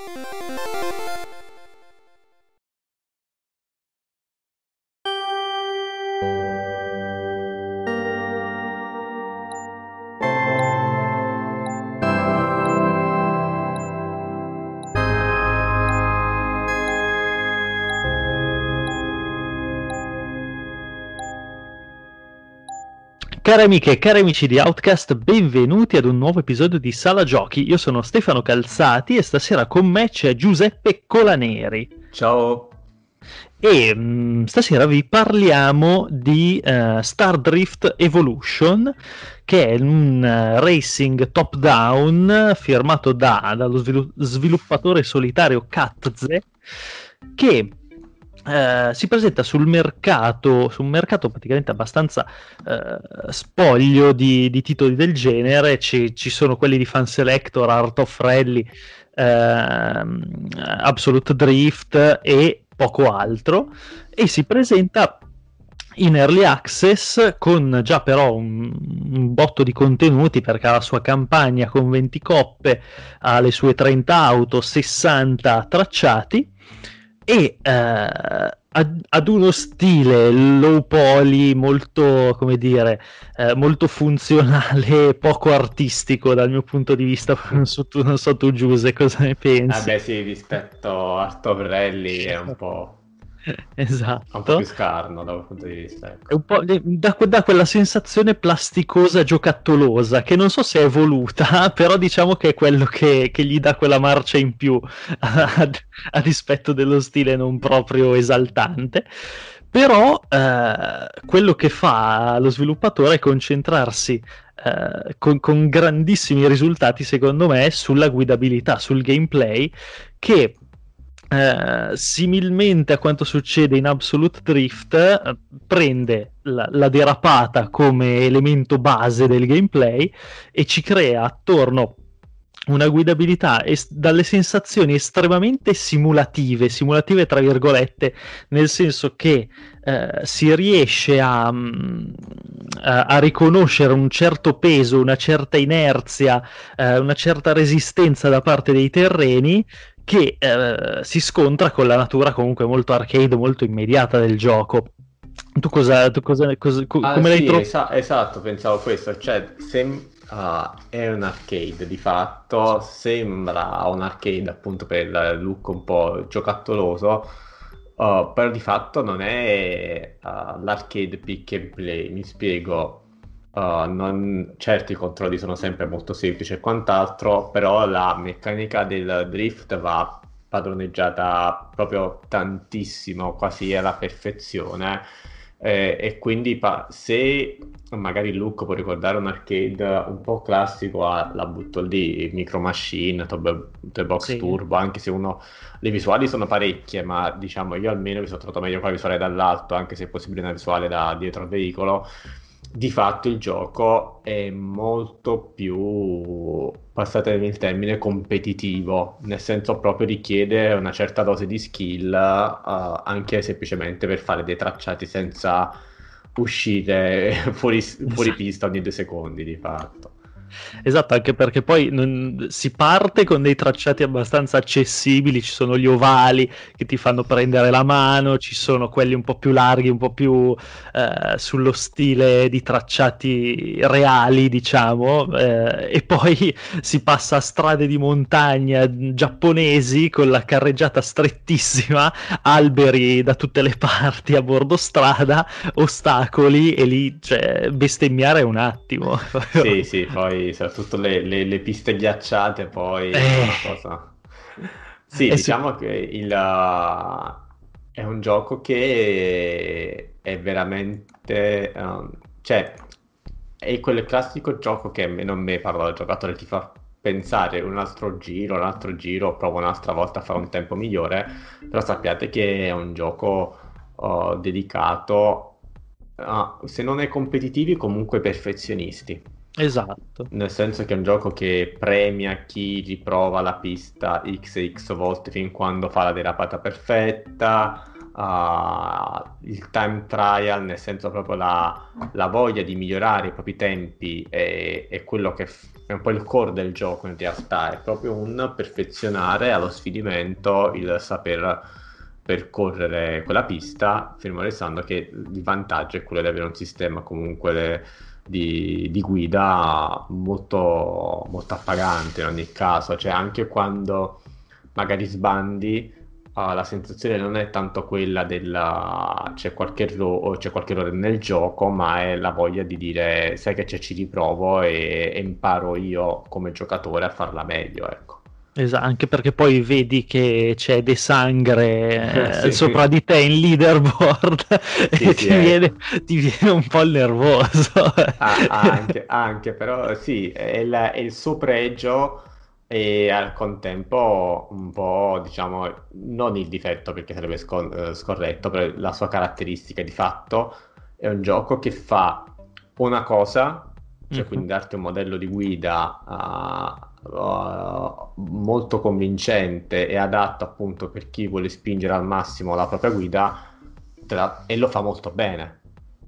Thank you. Cari amiche e cari amici di Outcast, benvenuti ad un nuovo episodio di Sala Giochi. Io sono Stefano Calzati e stasera con me c'è Giuseppe Colaneri. Ciao. E mh, mm, stasera vi parliamo di uh, eh, Star Drift Evolution, che è un uh, racing top down firmato da, dallo svilu- sviluppatore solitario Katze, che eh, si presenta sul mercato, su un mercato praticamente abbastanza eh, spoglio di, di, titoli del genere, ci, ci, sono quelli di Fan Selector, Art of Rally, eh, Absolute Drift e poco altro, e si presenta in early access con già però un, un, botto di contenuti perché ha la sua campagna con 20 coppe, ha le sue 30 auto, 60 tracciati e eh, ad, ad, uno stile low poly molto, come dire, eh, molto funzionale, poco artistico dal mio punto di vista. Non so tu, non so tu Giuse, cosa ne pensi? Vabbè, ah sì, rispetto a Torrelli è un po'... esatto. Un po' più scarno da quel punto di vista. Ecco. Da, da, quella sensazione plasticosa giocattolosa che non so se è voluta, però diciamo che è quello che, che gli dà quella marcia in più a, a rispetto dello stile non proprio esaltante però eh, quello che fa lo sviluppatore è concentrarsi eh, con, con, grandissimi risultati secondo me sulla guidabilità, sul gameplay che eh, similmente a quanto succede in Absolute Drift, eh, prende la, la, derapata come elemento base del gameplay e ci crea attorno una guidabilità es- dalle sensazioni estremamente simulative, simulative tra virgolette, nel senso che uh, si riesce a, mm, a, a, riconoscere un certo peso, una certa inerzia, una certa resistenza da parte dei terreni che eh, si scontra con la natura comunque molto arcade, molto immediata del gioco. Tu cosa, tu cosa, cosa co- ah, come sì, l'hai trovato? Esa- esatto, pensavo questo, cioè sem- uh, è un arcade di fatto, sembra un arcade appunto per il look un po' giocattoloso, uh, però di fatto non è uh, l'arcade pick and play, mi spiego, Uh, non, certi controlli sono sempre molto semplici e quant'altro, però la meccanica del drift va padroneggiata proprio tantissimo, quasi alla perfezione. Eh, e quindi pa- se magari il look può ricordare un arcade un po' classico, ah, la butto lì, Micro Machine, The Box sì. Turbo, anche se uno... Le visuali sono parecchie, ma diciamo io almeno mi sono trovato meglio con la visuale dall'alto, anche se è possibile una visuale da dietro al veicolo di fatto il gioco è molto più, passatemi il termine, competitivo, nel senso proprio richiede una certa dose di skill, uh, anche semplicemente per fare dei tracciati senza uscire fuori, fuori esatto. pista ogni due secondi di fatto. Esatto, anche perché poi non... si parte con dei tracciati abbastanza accessibili, ci sono gli ovali che ti fanno prendere la mano, ci sono quelli un po' più larghi, un po' più eh, sullo stile di tracciati reali, diciamo, eh, e poi si passa a strade di montagna giapponesi con la carreggiata strettissima, alberi da tutte le parti a bordo strada, ostacoli e lì cioè, bestemmiare un attimo. Sì, sì, poi poi cioè, soprattutto le, le, le piste ghiacciate poi... Eh. Cosa... Sì, è eh diciamo su... che il, uh, è un gioco che è veramente... Um, cioè, è quel classico gioco che non me parlo da giocatore, ti fa pensare un altro giro, un altro giro, provo un'altra volta a fare un tempo migliore, però sappiate che è un gioco uh, dedicato, a, se non è competitivi, comunque perfezionisti Esatto. Nel senso che è un gioco che premia chi riprova la pista XX volte fin quando fa la derapata perfetta, uh, il time trial, nel senso proprio la, la, voglia di migliorare i propri tempi è, e quello che è un po' il core del gioco in realtà, è proprio un perfezionare allo sfinimento il saper percorrere quella pista, fermo restando che il vantaggio è quello di avere un sistema comunque... Le, di, di guida molto, molto appagante in ogni caso, cioè anche quando magari sbandi uh, la sensazione non è tanto quella del c'è qualche, ro- c'è qualche errore nel gioco, ma è la voglia di dire sai che c'è ci riprovo e, e imparo io come giocatore a farla meglio, ecco. Esatto, anche perché poi vedi che c'è De Sangre eh, sì, sopra di te in leaderboard sì, e ti viene, ti, viene, un po' nervoso. Ah, anche, anche, però sì, è il, è il suo pregio e al contempo un po', diciamo, non il difetto perché sarebbe scor- eh, scorretto, però la sua caratteristica di fatto è un gioco che fa una cosa, cioè mm-hmm. quindi darti un modello di guida... Uh, eh, molto convincente e adatto appunto per chi vuole spingere al massimo la propria guida tra... e lo fa molto bene.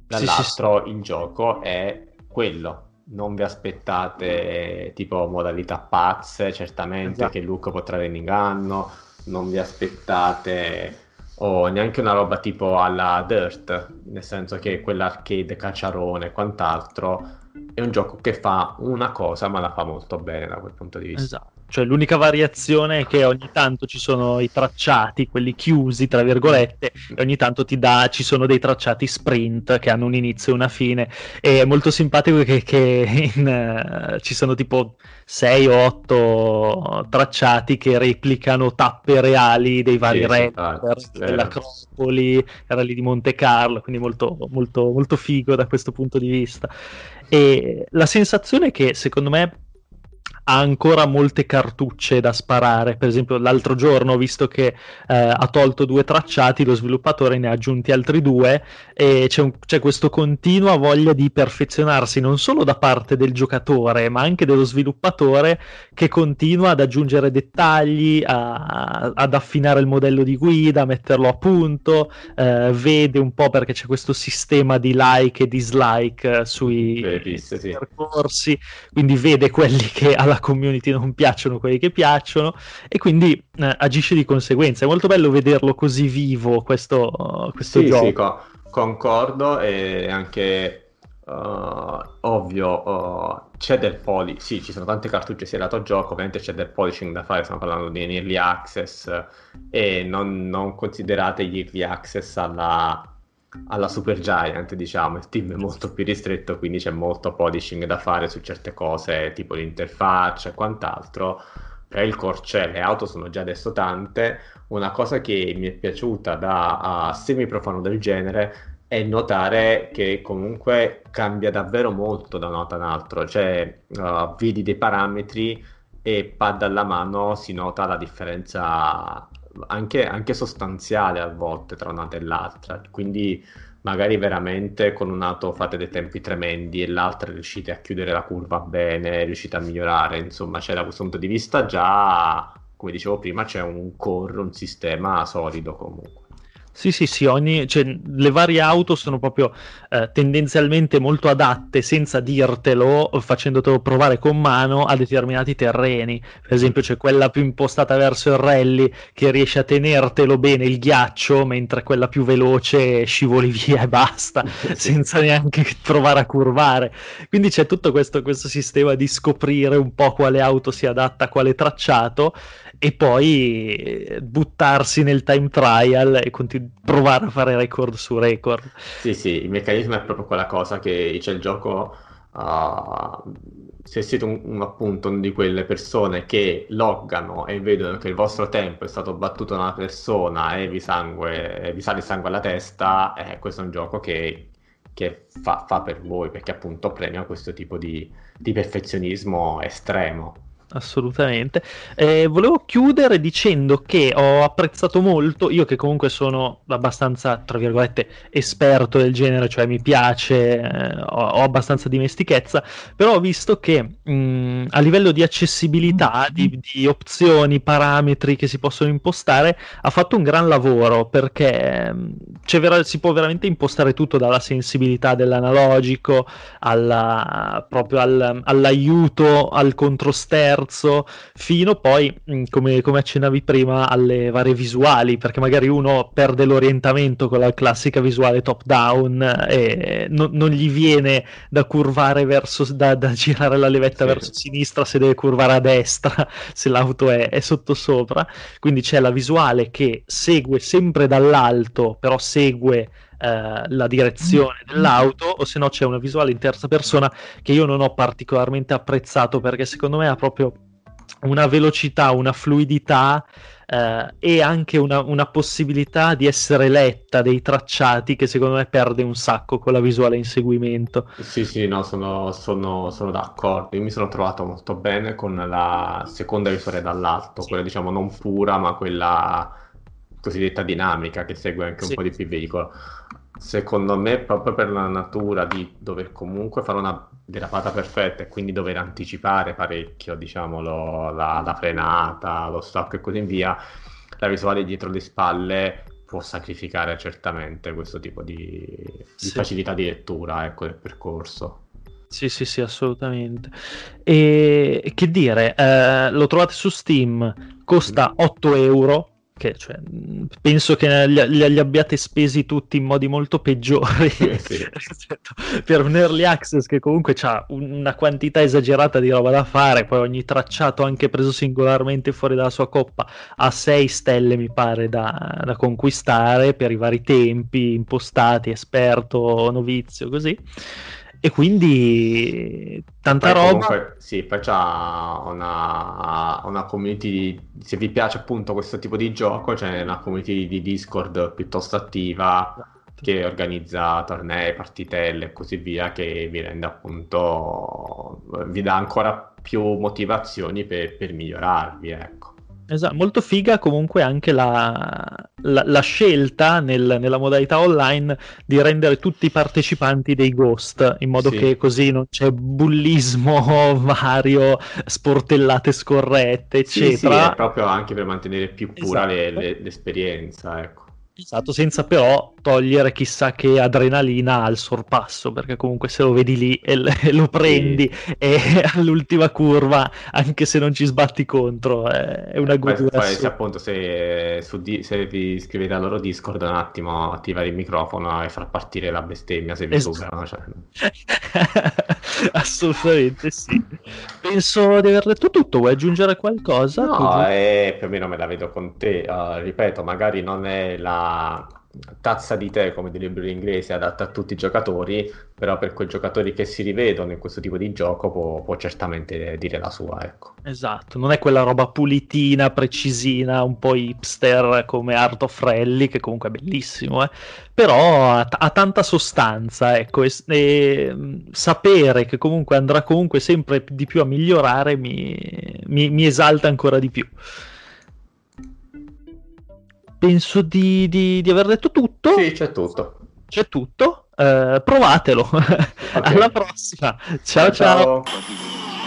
Dall'altro sì, sì, sì. il gioco è quello, non vi aspettate tipo modalità pazze, certamente esatto. che Luca può trarre in inganno, non vi aspettate o oh, neanche una roba tipo alla Dirt, nel senso che quell'arcade cacciarone e quant'altro è un gioco che fa una cosa ma la fa molto bene da quel punto di vista. Esatto. Cioè l'unica variazione è che ogni tanto ci sono i tracciati, quelli chiusi, tra virgolette, e ogni tanto dà, ci sono dei tracciati sprint che hanno un inizio e una fine. E è molto simpatico che, che in, uh, ci sono tipo 6 o 8 tracciati che replicano tappe reali dei vari sì, rapper, ah, dell'Acropoli, era lì di Monte Carlo, quindi molto, molto, molto figo da questo punto di vista. E la sensazione è che secondo me ha ancora molte cartucce da sparare. Per esempio, l'altro giorno visto che eh, ha tolto due tracciati, lo sviluppatore ne ha aggiunti altri due e c'è, un, c'è questa continua voglia di perfezionarsi non solo da parte del giocatore, ma anche dello sviluppatore che continua ad aggiungere dettagli, a, ad affinare il modello di guida, a metterlo a punto, eh, vede un po' perché c'è questo sistema di like e dislike eh, sui, piste, sui sì. percorsi, quindi vede quelli che alla alla community non piacciono quelli che piacciono e quindi eh, agisce di conseguenza. È molto bello vederlo così vivo questo, questo sì, gioco. Sì, co- concordo e anche uh, ovvio uh, c'è del poli, sì ci sono tante cartucce sia dato gioco, ovviamente c'è del polishing da fare, stiamo parlando di early access e non, non considerate gli early access alla alla Super Giant, diciamo, il team è molto più ristretto, quindi c'è molto polishing da fare su certe cose, tipo l'interfaccia e quant'altro. Per il core c'è, le auto sono già adesso tante. Una cosa che mi è piaciuta da uh, semi-profano del genere è notare che comunque cambia davvero molto da un'auto all'altro, cioè uh, vedi dei parametri e pad alla mano si nota la differenza anche, anche sostanziale a volte tra una e l'altra, quindi magari veramente con un auto fate dei tempi tremendi e l'altra riuscite a chiudere la curva bene, riuscite a migliorare, insomma c'è cioè, da questo punto di vista già, come dicevo prima, c'è un core, un sistema solido comunque. Sì, sì, sì, ogni, cioè, le varie auto sono proprio eh, tendenzialmente molto adatte, senza dirtelo, facendotelo provare con mano a determinati terreni. Per esempio, c'è quella più impostata verso il rally che riesce a tenertelo bene il ghiaccio, mentre quella più veloce scivoli via e basta, sì. senza neanche provare a curvare. Quindi c'è tutto questo, questo sistema di scoprire un po' quale auto si adatta a quale tracciato e poi eh, buttarsi nel time trial e continu- provare a fare record su record. Sì, sì, il meccanismo è proprio quella cosa che c'è il gioco. Uh, se siete un, un, appunto una di quelle persone che loggano e vedono che il vostro tempo è stato battuto da una persona e vi, sangue, vi sale sangue alla testa, eh, questo è un gioco che, che fa, fa, per voi perché appunto premia questo tipo di, di perfezionismo estremo assolutamente. Eh, volevo chiudere dicendo che ho apprezzato molto, io che comunque sono abbastanza, tra virgolette, esperto del genere, cioè mi piace, eh, ho, ho, abbastanza dimestichezza, però ho visto che mh, mm, a livello di accessibilità, di, di, opzioni, parametri che si possono impostare, ha fatto un gran lavoro perché mm, vera- si può veramente impostare tutto dalla sensibilità dell'analogico alla, proprio al, all'aiuto, al controsterno terzo, fino poi, mm, come, come, accennavi prima, alle varie visuali, perché magari uno perde l'orientamento con la classica visuale top down eh, e non, non gli viene da curvare verso, da, da girare la levetta sì. verso sinistra se deve curvare a destra, se l'auto è, è sottosopra. Quindi c'è la visuale che segue sempre dall'alto, però segue eh, la direzione mm. dell'auto o se no c'è una visuale in terza persona che io non ho particolarmente apprezzato perché secondo me ha proprio una velocità, una fluidità eh, e anche una, una, possibilità di essere letta dei tracciati che secondo me perde un sacco con la visuale in seguimento. Sì, sì, no, sono, sono, sono d'accordo. Io mi sono trovato molto bene con la seconda visuale dall'alto, sì. quella diciamo non pura ma quella cosiddetta dinamica che segue anche un po' di più il veicolo. Secondo me, proprio per la natura di dover comunque fare una derapata perfetta e quindi dover anticipare parecchio, diciamo, lo, la, la, frenata, lo stacco e così via, la visuale dietro le spalle può sacrificare certamente questo tipo di, di sì. facilità di lettura ecco, del percorso. Sì, sì, sì, assolutamente. E che dire, eh, lo trovate su Steam, costa 8 mm. euro che cioè, penso che li, li, abbiate spesi tutti in modi molto peggiori sì. per un early access che comunque ha una quantità esagerata di roba da fare poi ogni tracciato anche preso singolarmente fuori dalla sua coppa ha 6 stelle mi pare da, da conquistare per i vari tempi impostati, esperto, novizio così e quindi tanta Poi, roba. Comunque, sì, poi c'è una, una, community, se vi piace appunto questo tipo di gioco, c'è una community di Discord piuttosto attiva che organizza tornei, partitelle e così via, che vi rende appunto, vi dà ancora più motivazioni per, per migliorarvi, ecco. Esatto, molto figa comunque anche la, la, la scelta nel, nella modalità online di rendere tutti i partecipanti dei ghost, in modo sì. che così non c'è bullismo vario, sportellate scorrette, eccetera. Sì, sì proprio anche per mantenere più pura esatto. le, le, l'esperienza, ecco. Esatto, senza però togliere chissà che adrenalina al sorpasso, perché comunque se lo vedi lì e lo prendi sì. e all'ultima curva, anche se non ci sbatti contro, è una godura. Poi, se appunto se, su, se, vi iscrivete al loro Discord un attimo attivare il microfono e far partire la bestemmia se vi esatto. superano. Cioè... Assolutamente sì. Penso di aver detto tutto. Vuoi aggiungere qualcosa? No, eh, più o meno me la vedo con te. Uh, ripeto, magari non è la tazza di tè, come direbbero in inglese, adatta a tutti i giocatori, però per quei giocatori che si rivedono in questo tipo di gioco può, può certamente dire la sua. Ecco. Esatto, non è quella roba pulitina, precisina, un po' hipster come Art of Rally, che comunque è bellissimo, eh? però ha, t- ha, tanta sostanza, ecco, e, e, mm, sapere che comunque andrà comunque sempre di più a migliorare mi, mi, mi esalta ancora di più penso di, di, di aver detto tutto. Sì, c'è tutto. C'è tutto. Eh, provatelo. Okay. Alla prossima. ciao. ciao. ciao. ciao.